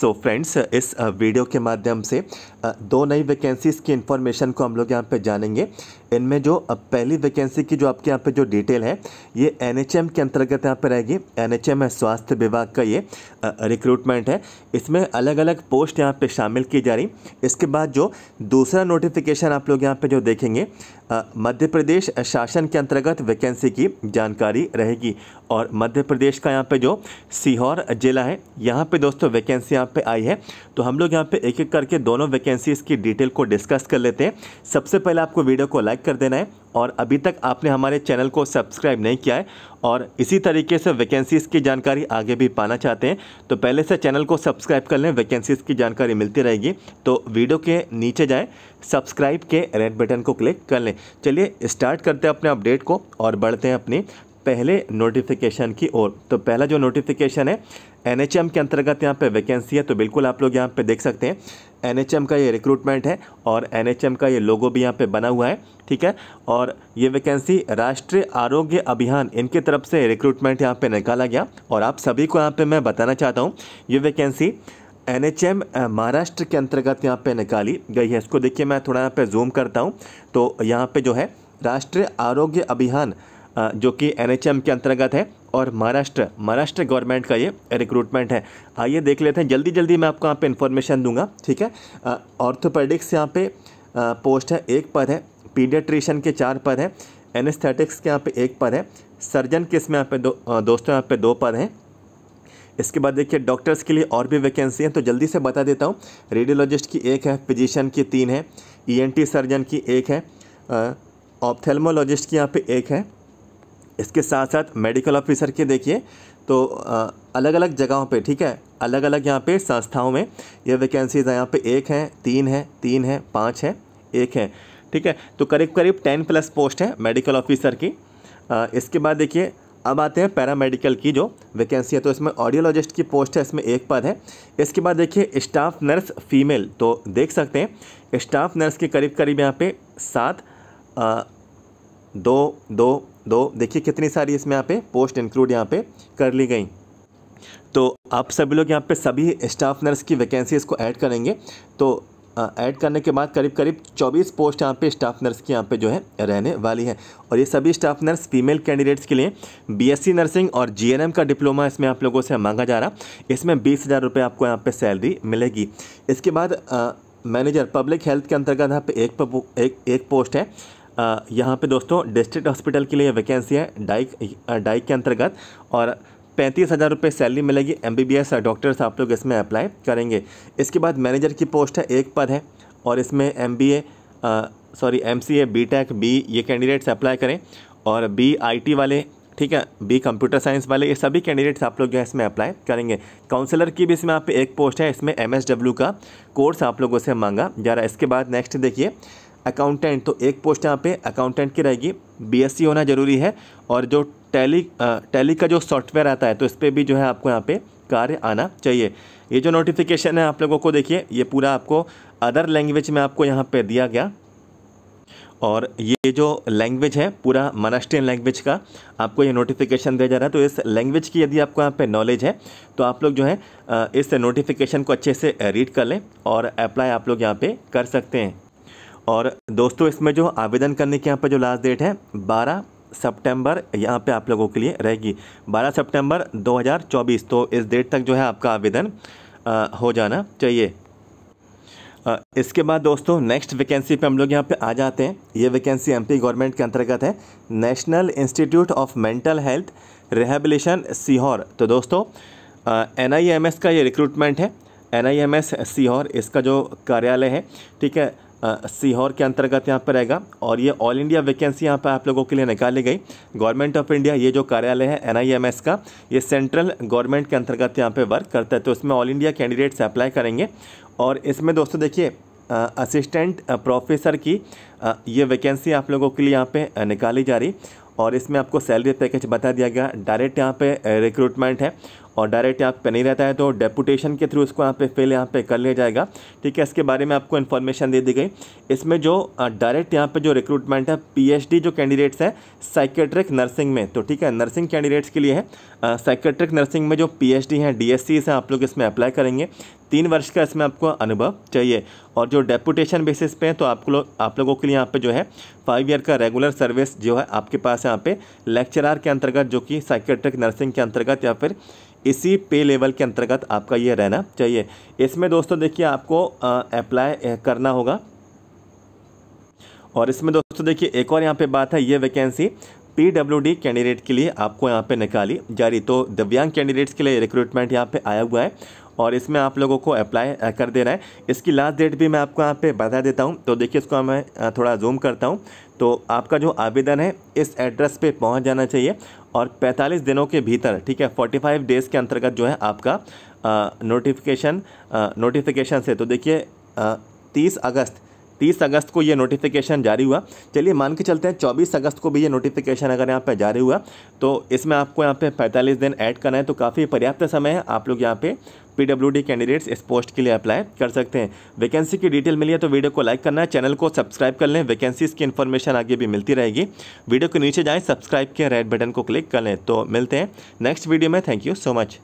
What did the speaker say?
सो so friends इस video uh, के माध्यम से uh, दो नई वैकेंसीज़ की इन्फॉर्मेशन को हम लोग यहाँ पे जानेंगे इनमें जो अब पहली वैकेंसी की जो आपके यहाँ पे जो डिटेल है ये एनएचएम के अंतर्गत यहाँ पे रहेगी एनएचएम है स्वास्थ्य विभाग का ये रिक्रूटमेंट है इसमें अलग अलग पोस्ट यहाँ पे शामिल की जा रही इसके बाद जो दूसरा नोटिफिकेशन आप लोग यहाँ पे जो देखेंगे मध्य प्रदेश शासन के अंतर्गत वैकेंसी की जानकारी रहेगी और मध्य प्रदेश का यहाँ पे जो सीहोर जिला है यहाँ पे दोस्तों वैकेंसी यहाँ पे आई है तो हम लोग यहाँ पे एक एक करके दोनों वैकेंसीज़ की डिटेल को डिस्कस कर लेते हैं सबसे पहले आपको वीडियो को लाइक लाइक कर देना है और अभी तक आपने हमारे चैनल को सब्सक्राइब नहीं किया है और इसी तरीके से वैकेंसीज़ की जानकारी आगे भी पाना चाहते हैं तो पहले से चैनल को सब्सक्राइब कर लें वैकेंसीज़ की जानकारी मिलती रहेगी तो वीडियो के नीचे जाएं सब्सक्राइब के रेड बटन को क्लिक कर लें चलिए स्टार्ट करते हैं अपने अपडेट को और बढ़ते हैं अपनी पहले नोटिफिकेशन की ओर तो पहला जो नोटिफिकेशन है एनएचएम के अंतर्गत यहाँ पे वैकेंसी है तो बिल्कुल आप लोग यहाँ पे देख सकते हैं एन का ये रिक्रूटमेंट है और एन का ये लोगो भी यहाँ पे बना हुआ है ठीक है और ये वैकेंसी राष्ट्रीय आरोग्य अभियान इनके तरफ से रिक्रूटमेंट यहाँ पे निकाला गया और आप सभी को यहाँ पे मैं बताना चाहता हूँ ये वैकेंसी एन महाराष्ट्र के अंतर्गत यहाँ पर निकाली गई है इसको देखिए मैं थोड़ा यहाँ पर जूम करता हूँ तो यहाँ पर जो है राष्ट्रीय आरोग्य अभियान जो कि एन के अंतर्गत है और महाराष्ट्र महाराष्ट्र गवर्नमेंट का ये रिक्रूटमेंट है आइए हाँ, देख लेते हैं जल्दी जल्दी मैं आपको यहाँ पे इन्फॉर्मेशन दूंगा ठीक है ऑर्थोपेडिक्स यहाँ पे पोस्ट है एक पद है पीडियाट्रिशन के चार पर हैं एनेस्थेटिक्स के यहाँ पे एक पर है सर्जन किस में यहाँ पे दो दोस्तों यहाँ पे दो पर हैं इसके बाद देखिए डॉक्टर्स के लिए और भी वैकेंसी हैं तो जल्दी से बता देता हूँ रेडियोलॉजिस्ट की एक है फिजिशियन की तीन है ई e सर्जन की एक है ऑप्थेलमोलॉजिस्ट की यहाँ पे एक है इसके साथ साथ मेडिकल ऑफिसर के देखिए तो अलग अलग जगहों पे ठीक है अलग अलग यहाँ पे संस्थाओं में ये वैकेंसीज़ यहाँ पे एक हैं तीन हैं तीन हैं पाँच हैं एक है ठीक है तो करीब करीब टेन प्लस पोस्ट हैं मेडिकल ऑफिसर की आ, इसके बाद देखिए अब आते हैं पैरामेडिकल की जो वैकेंसी है तो इसमें ऑडियोलॉजिस्ट की पोस्ट है इसमें एक पद है इसके बाद देखिए स्टाफ नर्स फीमेल तो देख सकते हैं स्टाफ नर्स के करीब करीब यहाँ पे सात दो दो दो देखिए कितनी सारी इसमें यहाँ पे पोस्ट इंक्लूड यहाँ पे कर ली गई तो आप सभी लोग यहाँ पे सभी स्टाफ नर्स की वैकेंसीज को ऐड करेंगे तो ऐड करने के बाद करीब करीब 24 पोस्ट यहाँ पे स्टाफ नर्स की यहाँ पे जो है रहने वाली है और ये सभी स्टाफ नर्स फीमेल कैंडिडेट्स के लिए बीएससी नर्सिंग और जीएनएम का डिप्लोमा इसमें आप लोगों से मांगा जा रहा इसमें बीस हज़ार रुपये आपको यहाँ पे सैलरी मिलेगी इसके बाद मैनेजर पब्लिक हेल्थ के अंतर्गत यहाँ पे एक, एक एक पोस्ट है यहाँ पे दोस्तों डिस्ट्रिक्ट हॉस्पिटल के लिए वैकेंसी है डाइक डाइक के अंतर्गत और पैंतीस हज़ार रुपये सैलरी मिलेगी M B B S doctors आप लोग इसमें अप्लाई करेंगे इसके बाद मैनेजर की पोस्ट है एक पद है और इसमें M B A sorry M C A B tech B ये कैंडिडेट्स अप्लाई करें और बी आई टी वाले ठीक है बी कंप्यूटर साइंस वाले ये सभी कैंडिडेट्स आप लोग जो है इसमें अप्लाई करेंगे काउंसलर की भी इसमें आप एक पोस्ट है इसमें एम एस डब्ल्यू का कोर्स आप लोगों से मांगा जा रहा है इसके बाद नेक्स्ट देखिए अकाउंटेंट तो एक पोस्ट यहाँ पे अकाउंटेंट की रहेगी बीएससी होना ज़रूरी है और जो टैली टैली का जो सॉफ्टवेयर आता है तो इस पर भी जो है आपको यहाँ पे कार्य आना चाहिए ये जो नोटिफिकेशन है आप लोगों को देखिए ये पूरा आपको अदर लैंग्वेज में आपको यहाँ पर दिया गया और ये जो लैंग्वेज है पूरा महाराष्ट्रीय लैंग्वेज का आपको ये नोटिफिकेशन दिया जा रहा है तो इस लैंग्वेज की यदि आपको यहाँ पे नॉलेज है तो आप लोग जो है इस नोटिफिकेशन को अच्छे से रीड कर लें और अप्लाई आप लोग यहाँ पे कर सकते हैं और दोस्तों इसमें जो आवेदन करने की यहाँ पर जो लास्ट डेट है बारह सितंबर यहाँ पे आप लोगों के लिए रहेगी 12 सितंबर 2024 तो इस डेट तक जो है आपका आवेदन हो जाना चाहिए आ, इसके बाद दोस्तों नेक्स्ट वैकेंसी पे हम लोग यहाँ पे आ जाते हैं ये वैकेंसी एमपी गवर्नमेंट के अंतर्गत है national institute of mental health rehabilitation Sehore तो दोस्तों एन का ये रिक्रूटमेंट है एन सीहोर इसका जो कार्यालय है ठीक है सीहोर के अंतर्गत यहाँ पर रहेगा और ये ऑल इंडिया वैकेंसी यहाँ पर आप लोगों के लिए निकाली गई गवर्नमेंट ऑफ इंडिया ये जो कार्यालय है एन का ये सेंट्रल गवर्नमेंट के अंतर्गत यहाँ पर वर्क करता है तो इसमें ऑल इंडिया कैंडिडेट्स अप्लाई करेंगे और इसमें दोस्तों देखिए असिस्टेंट प्रोफेसर की आ, ये वैकेंसी आप लोगों के लिए यहाँ पे निकाली जा रही और इसमें आपको सैलरी पैकेज बता दिया गया डायरेक्ट यहाँ पे रिक्रूटमेंट है और डायरेक्ट यहाँ पे नहीं रहता है तो डेपुटेशन के थ्रू इसको यहाँ पे फिल यहाँ पे कर लिया जाएगा ठीक है इसके बारे में आपको इन्फॉर्मेशन दे दी गई इसमें जो डायरेक्ट यहाँ पे जो रिक्रूटमेंट है पीएचडी जो कैंडिडेट्स हैं साइकेट्रिक नर्सिंग में तो ठीक है नर्सिंग कैंडिडेट्स के लिए है साइकेट्रिक नर्सिंग में जो पी एच डी हैं डी एस हैं आप लोग इसमें अप्लाई करेंगे तीन वर्ष का इसमें आपको अनुभव चाहिए और जो डेपुटेशन बेसिस पे हैं तो आपको लोग आप लोगों के लिए यहाँ पे जो है फाइव ईयर का रेगुलर सर्विस जो है आपके पास यहाँ पे लेक्चरार के अंतर्गत जो कि साइकेट्रिक नर्सिंग के अंतर्गत या फिर इसी पे लेवल के अंतर्गत आपका ये रहना चाहिए इसमें दोस्तों देखिए आपको अप्लाई करना होगा और इसमें दोस्तों देखिए एक और यहाँ पे बात है ये वैकेंसी पीडब्ल्यूडी कैंडिडेट के लिए आपको यहाँ पे निकाली जा रही तो दिव्यांग कैंडिडेट्स के लिए रिक्रूटमेंट यहाँ पे आया हुआ है और इसमें आप लोगों को अप्लाई कर देना है इसकी लास्ट डेट भी मैं आपको यहाँ पे बता देता हूँ तो देखिए इसको मैं थोड़ा जूम करता हूँ तो आपका जो आवेदन है इस एड्रेस पे पहुँच जाना चाहिए और 45 दिनों के भीतर ठीक है 45 डेज़ के अंतर्गत जो है आपका नोटिफिकेशन नोटिफिकेशन से तो देखिए तीस अगस्त तीस अगस्त को ये नोटिफिकेशन जारी हुआ चलिए मान के चलते हैं चौबीस अगस्त को भी ये नोटिफिकेशन अगर यहाँ पर जारी हुआ तो इसमें आपको यहाँ पे पैंतालीस दिन ऐड करना है तो काफ़ी पर्याप्त समय है आप लोग यहाँ पे पी कैंडिडेट्स इस पोस्ट के लिए अप्लाई कर सकते हैं वैकेंसी की डिटेल मिली है तो वीडियो को लाइक करना है चैनल को सब्सक्राइब कर लें वैकेंसीज की इन्फॉर्मेशन आगे भी मिलती रहेगी वीडियो के नीचे जाएँ सब्सक्राइब के रेड बटन को क्लिक कर लें तो मिलते हैं नेक्स्ट वीडियो में थैंक यू सो मच